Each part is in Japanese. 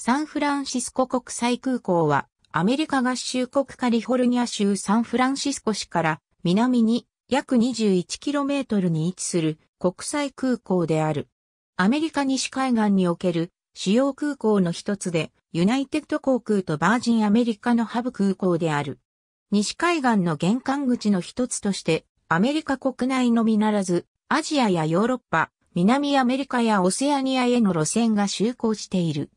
サンフランシスコ国際空港は、アメリカ合衆国カリフォルニア州サンフランシスコ市から南に約 21km に位置する国際空港である。アメリカ西海岸における主要空港の一つで、ユナイテッド航空とバージンアメリカのハブ空港である。西海岸の玄関口の一つとして、アメリカ国内のみならず、アジアやヨーロッパ、南アメリカやオセアニアへの路線が就航している。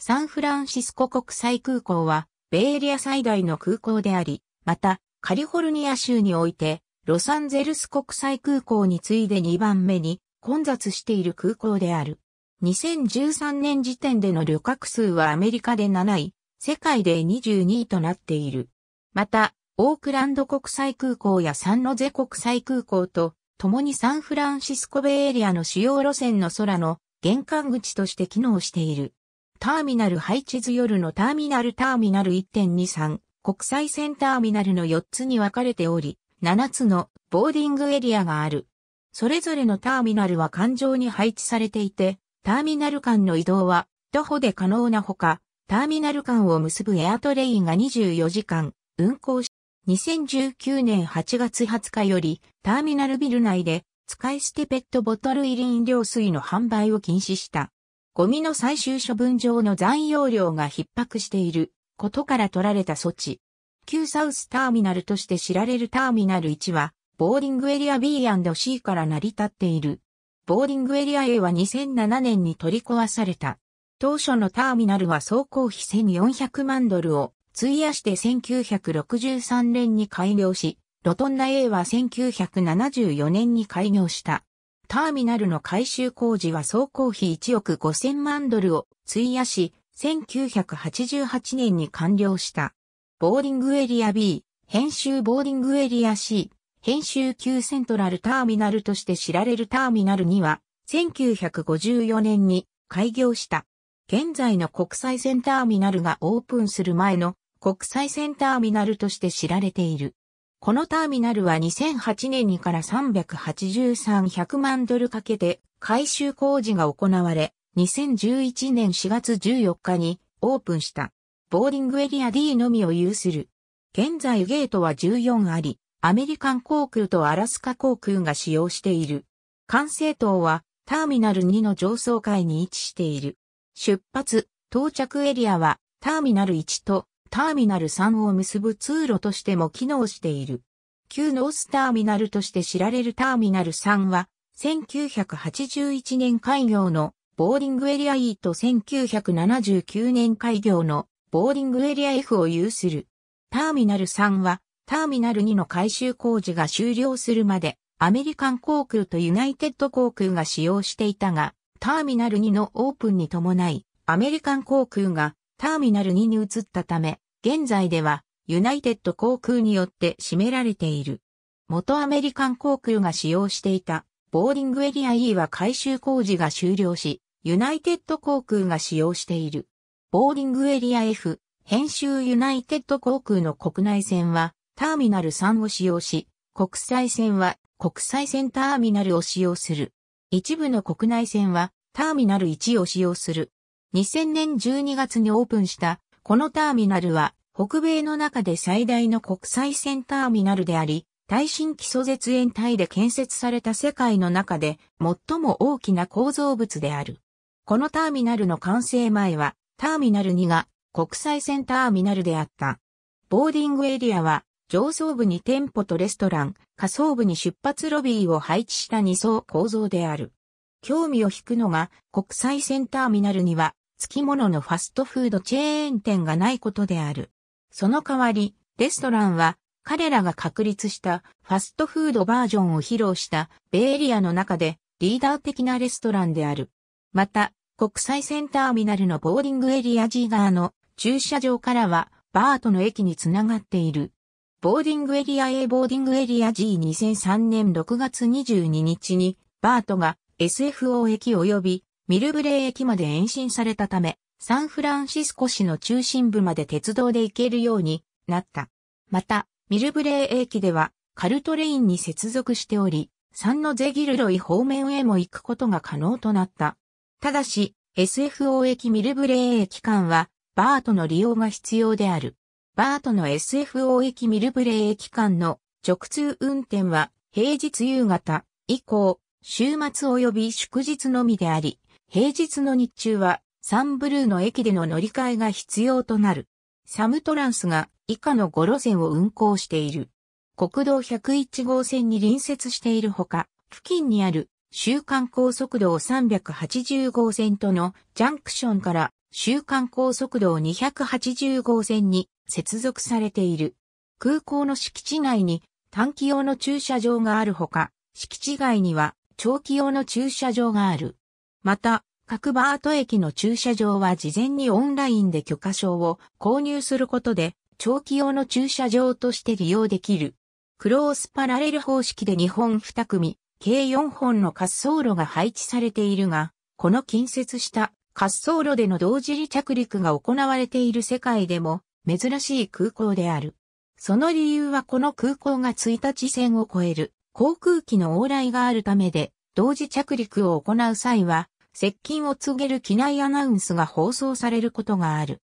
サンフランシスコ国際空港は、ベイエリア最大の空港であり、また、カリフォルニア州において、ロサンゼルス国際空港に次いで2番目に混雑している空港である。2013年時点での旅客数はアメリカで7位、世界で22位となっている。また、オークランド国際空港やサンノゼ国際空港と、共にサンフランシスコベイエリアの主要路線の空の玄関口として機能している。ターミナル配置図夜のターミナルターミナル1.23国際線ターミナルの4つに分かれており、7つのボーディングエリアがある。それぞれのターミナルは環状に配置されていて、ターミナル間の移動は徒歩で可能なほか、ターミナル間を結ぶエアトレインが24時間運行し、2019年8月20日よりターミナルビル内で使い捨てペットボトル入り飲料水の販売を禁止した。ゴミの最終処分場の残容量が逼迫していることから取られた措置。旧サウスターミナルとして知られるターミナル1は、ボーディングエリア B&C から成り立っている。ボーディングエリア A は2007年に取り壊された。当初のターミナルは総工費1400万ドルを費やして1963年に開業し、ロトンナ A は1974年に開業した。ターミナルの改修工事は総工費1億5000万ドルを費やし、1988年に完了した。ボーディングエリア B、編集ボーディングエリア C、編集級セントラルターミナルとして知られるターミナルには、1954年に開業した。現在の国際線ターミナルがオープンする前の国際線ターミナルとして知られている。このターミナルは2008年にから383,100万ドルかけて改修工事が行われ、2011年4月14日にオープンした。ボーディングエリア D のみを有する。現在ゲートは14あり、アメリカン航空とアラスカ航空が使用している。管制塔はターミナル2の上層階に位置している。出発、到着エリアはターミナル1とターミナル3を結ぶ通路としても機能している。旧ノースターミナルとして知られるターミナル3は、1981年開業のボーリングエリア E と1979年開業のボーリングエリア F を有する。ターミナル3は、ターミナル2の改修工事が終了するまで、アメリカン航空とユナイテッド航空が使用していたが、ターミナル2のオープンに伴い、アメリカン航空がターミナル2に移ったため、現在ではユナイテッド航空によって占められている。元アメリカン航空が使用していたボーディングエリア E は改修工事が終了し、ユナイテッド航空が使用している。ボーディングエリア F、編集ユナイテッド航空の国内線はターミナル3を使用し、国際線は国際線ターミナルを使用する。一部の国内線はターミナル1を使用する。2000年12月にオープンしたこのターミナルは北米の中で最大の国際線ターミナルであり、耐震基礎絶縁体で建設された世界の中で最も大きな構造物である。このターミナルの完成前はターミナル2が国際線ターミナルであった。ボーディングエリアは上層部に店舗とレストラン、下層部に出発ロビーを配置した2層構造である。興味を引くのが国際線ターミナルには付き物のファストフードチェーン店がないことである。その代わり、レストランは彼らが確立したファストフードバージョンを披露したベイエリアの中でリーダー的なレストランである。また、国際センターミナルのボーディングエリア G 側の駐車場からはバートの駅につながっている。ボーディングエリア A ボーディングエリア G2003 年6月22日にバートが SFO 駅及びミルブレー駅まで延伸されたため、サンフランシスコ市の中心部まで鉄道で行けるようになった。また、ミルブレー駅ではカルトレインに接続しており、サンノゼギルロイ方面へも行くことが可能となった。ただし、SFO 駅ミルブレー駅間は、バートの利用が必要である。バートの SFO 駅ミルブレー駅間の直通運転は、平日夕方以降、週末及び祝日のみであり、平日の日中はサンブルーの駅での乗り換えが必要となる。サムトランスが以下の5路線を運行している。国道101号線に隣接しているほか、付近にある週間高速道380号線とのジャンクションから週間高速道280号線に接続されている。空港の敷地内に短期用の駐車場があるほか、敷地外には長期用の駐車場がある。また、各バート駅の駐車場は事前にオンラインで許可証を購入することで、長期用の駐車場として利用できる。クロースパラレル方式で2本2組、計4本の滑走路が配置されているが、この近接した滑走路での同時離着陸が行われている世界でも珍しい空港である。その理由はこの空港が1日線を超える航空機の往来があるためで、同時着陸を行う際は、接近を告げる機内アナウンスが放送されることがある。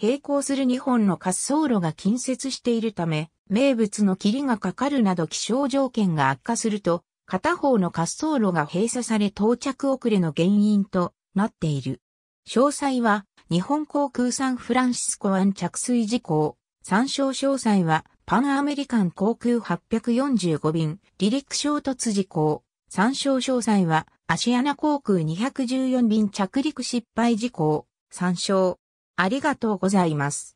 並行する2本の滑走路が近接しているため、名物の霧がかかるなど気象条件が悪化すると、片方の滑走路が閉鎖され到着遅れの原因となっている。詳細は、日本航空サンフランシスコ湾着水事項。参照詳細は、パンアメリカン航空845便、離陸衝突事項。参照詳細は、アシアナ航空214便着陸失敗事項、参照。ありがとうございます。